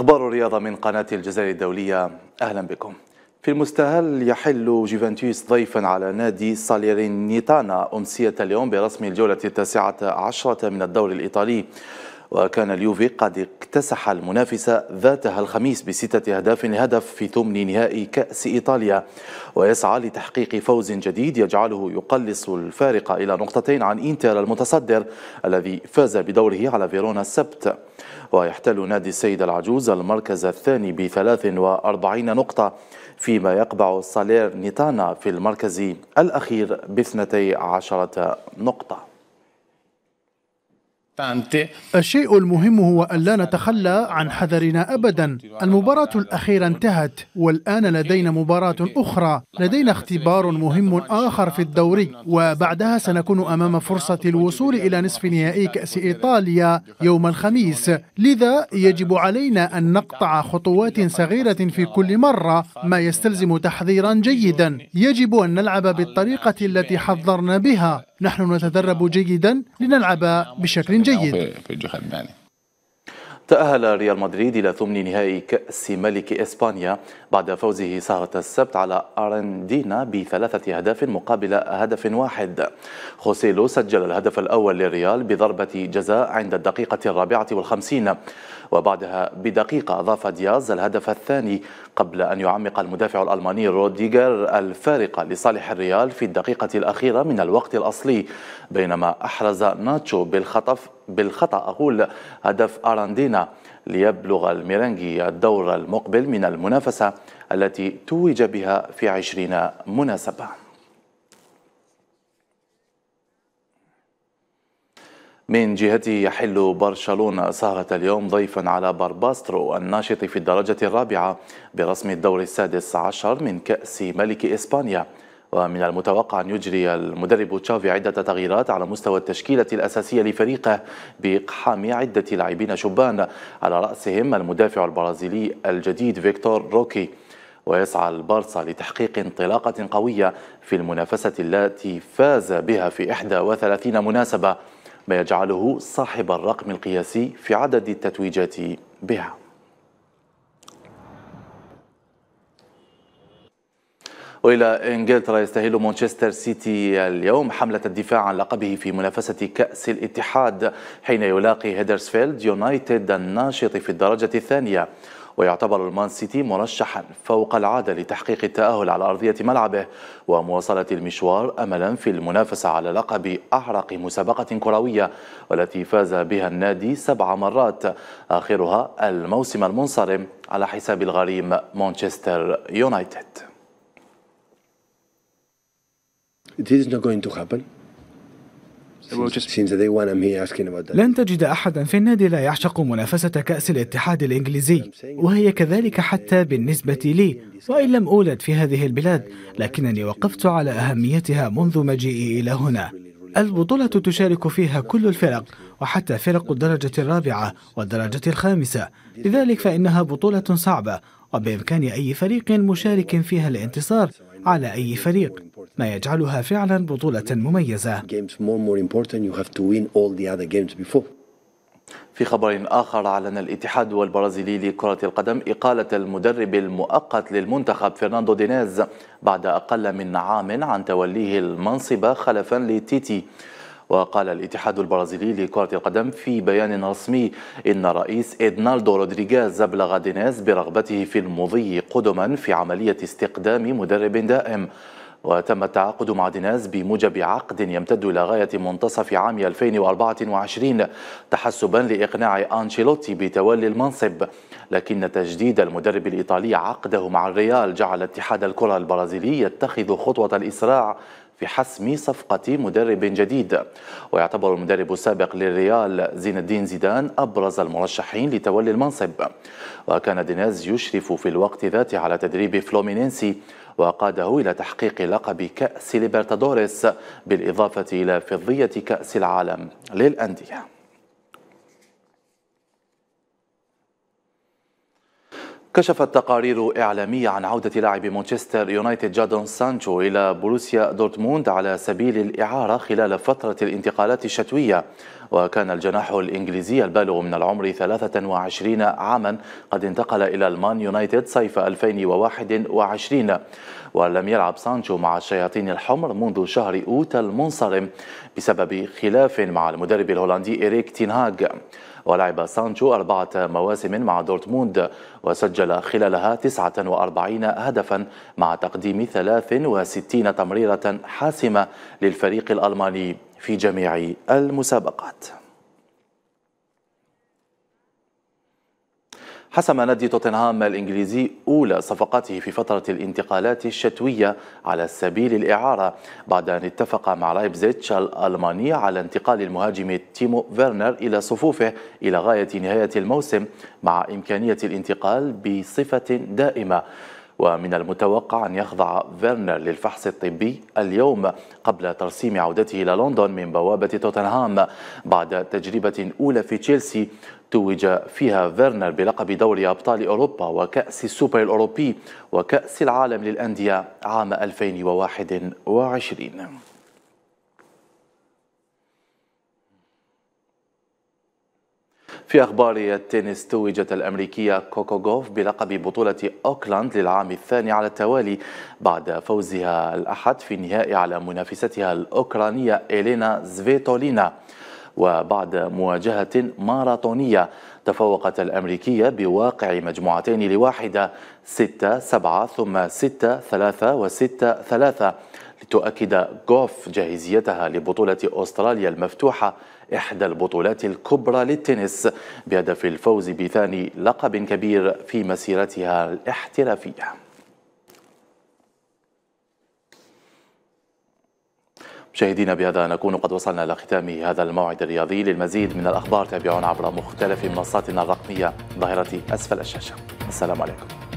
أخبار الرياضة من قناة الجزائر الدولية أهلا بكم في المستهل يحل جيفانتوس ضيفا على نادي ساليرينيتانا أمسية اليوم برسم الجولة التاسعة عشرة من الدوري الإيطالي وكان اليوفي قد اكتسح المنافسة ذاتها الخميس بستة أهداف لهدف في ثمن نهائي كأس إيطاليا ويسعى لتحقيق فوز جديد يجعله يقلص الفارق إلى نقطتين عن إنتر المتصدر الذي فاز بدوره على فيرونا السبت ويحتل نادي السيد العجوز المركز الثاني ب 43 نقطة فيما يقبع سالير نيتانا في المركز الأخير ب 12 نقطة الشيء المهم هو أن لا نتخلى عن حذرنا أبدا المباراة الأخيرة انتهت والآن لدينا مباراة أخرى لدينا اختبار مهم آخر في الدوري وبعدها سنكون أمام فرصة الوصول إلى نصف نهائي كأس إيطاليا يوم الخميس لذا يجب علينا أن نقطع خطوات صغيرة في كل مرة ما يستلزم تحذيرا جيدا يجب أن نلعب بالطريقة التي حذرنا بها نحن نتدرب جيدا لنلعب بشكل جيد تأهل ريال مدريد إلى ثمن نهائي كأس ملك إسبانيا بعد فوزه سهرة السبت على أرندينا بثلاثة أهداف مقابل هدف واحد خوسيلو سجل الهدف الأول للريال بضربة جزاء عند الدقيقة الرابعة والخمسين وبعدها بدقيقة أضاف دياز الهدف الثاني قبل أن يعمق المدافع الألماني روديجر الفارقة لصالح الريال في الدقيقة الأخيرة من الوقت الأصلي بينما أحرز ناتشو بالخطف بالخطأ أقول هدف أراندينا ليبلغ الميرانجي الدور المقبل من المنافسة التي توج بها في عشرين مناسبة من جهته يحل برشلونة سهرة اليوم ضيفا على بارباسترو الناشط في الدرجة الرابعة برسم الدور السادس عشر من كأس ملك إسبانيا ومن المتوقع أن يجري المدرب تشافي عدة تغييرات على مستوى التشكيلة الأساسية لفريقه بإقحام عدة لاعبين شبان على رأسهم المدافع البرازيلي الجديد فيكتور روكي ويسعى البارسا لتحقيق انطلاقة قوية في المنافسة التي فاز بها في 31 مناسبة ما يجعله صاحب الرقم القياسي في عدد التتويجات بها وإلى إنجلترا يستهل مانشستر سيتي اليوم حملة الدفاع عن لقبه في منافسة كأس الاتحاد حين يلاقي هيدرسفيلد يونايتد الناشط في الدرجة الثانية ويعتبر المان سيتي مرشحا فوق العادة لتحقيق التأهل على أرضية ملعبه ومواصلة المشوار أملا في المنافسة على لقب أعرق مسابقة كروية والتي فاز بها النادي سبع مرات آخرها الموسم المنصرم على حساب الغريم مانشستر يونايتد this is not going to happen. لن تجد احدا في النادي لا يعشق منافسه كاس الاتحاد الانجليزي وهي كذلك حتى بالنسبه لي وان لم اولد في هذه البلاد لكنني وقفت على اهميتها منذ مجيئي الى هنا البطولة تشارك فيها كل الفرق وحتى فرق الدرجة الرابعة والدرجة الخامسة لذلك فإنها بطولة صعبة وبإمكان أي فريق مشارك فيها الانتصار على أي فريق ما يجعلها فعلا بطولة مميزة في خبر آخر أعلن الاتحاد البرازيلي لكرة القدم إقالة المدرب المؤقت للمنتخب فرناندو دينيز بعد أقل من عام عن توليه المنصب خلفا لتيتي وقال الاتحاد البرازيلي لكرة القدم في بيان رسمي إن رئيس إدنالدو رودريغاز أبلغ دينيز برغبته في المضي قدما في عملية استقدام مدرب دائم وتم التعاقد مع ديناز بموجب عقد يمتد إلى غاية منتصف عام 2024 تحسبا لإقناع أنشيلوتي بتولي المنصب لكن تجديد المدرب الإيطالي عقده مع الريال جعل اتحاد الكرة البرازيلي يتخذ خطوة الإسراع بحسم صفقة مدرب جديد ويعتبر المدرب السابق للريال زين الدين زيدان أبرز المرشحين لتولي المنصب وكان دينيز يشرف في الوقت ذاته على تدريب فلومينينسي وقاده إلى تحقيق لقب كأس ليبرتادوريس بالإضافة إلى فضية كأس العالم للأندية كشفت تقارير إعلامية عن عودة لاعب مانشستر يونايتد جادون سانشو إلى بروسيا دورتموند على سبيل الإعارة خلال فترة الانتقالات الشتوية وكان الجناح الإنجليزي البالغ من العمر 23 عاما قد انتقل إلى المان يونايتد صيف 2021 ولم يلعب سانشو مع الشياطين الحمر منذ شهر أوت المنصرم بسبب خلاف مع المدرب الهولندي إريك تينهاج ولعب سانشو أربعة مواسم مع دورتموند وسجل خلالها 49 هدفا مع تقديم 63 تمريرة حاسمة للفريق الألماني في جميع المسابقات حسم نادي توتنهام الإنجليزي أولى صفقاته في فترة الانتقالات الشتوية على سبيل الإعارة بعد أن اتفق مع لايبزيتش الألماني على انتقال المهاجم تيمو فيرنر إلى صفوفه إلى غاية نهاية الموسم مع إمكانية الانتقال بصفة دائمة ومن المتوقع أن يخضع فيرنر للفحص الطبي اليوم قبل ترسيم عودته إلى لندن من بوابة توتنهام بعد تجربة أولى في تشيلسي توج فيها فيرنر بلقب دوري أبطال أوروبا وكأس السوبر الأوروبي وكأس العالم للأندية عام 2021 في أخبار التنس توجت الأمريكية كوكو جوف بلقب بطولة أوكلاند للعام الثاني على التوالي بعد فوزها الأحد في النهائي على منافستها الأوكرانية إلينا زفيتولينا وبعد مواجهة ماراثونية تفوقت الأمريكية بواقع مجموعتين لواحدة 6 7 ثم 6 3 و 6 3 لتؤكد غوف جاهزيتها لبطولة أستراليا المفتوحة إحدى البطولات الكبرى للتنس بهدف الفوز بثاني لقب كبير في مسيرتها الاحترافية مشاهدينا بهذا نكون قد وصلنا إلى ختام هذا الموعد الرياضي للمزيد من الأخبار تابعونا عبر مختلف منصاتنا الرقمية ظاهرة أسفل الشاشة السلام عليكم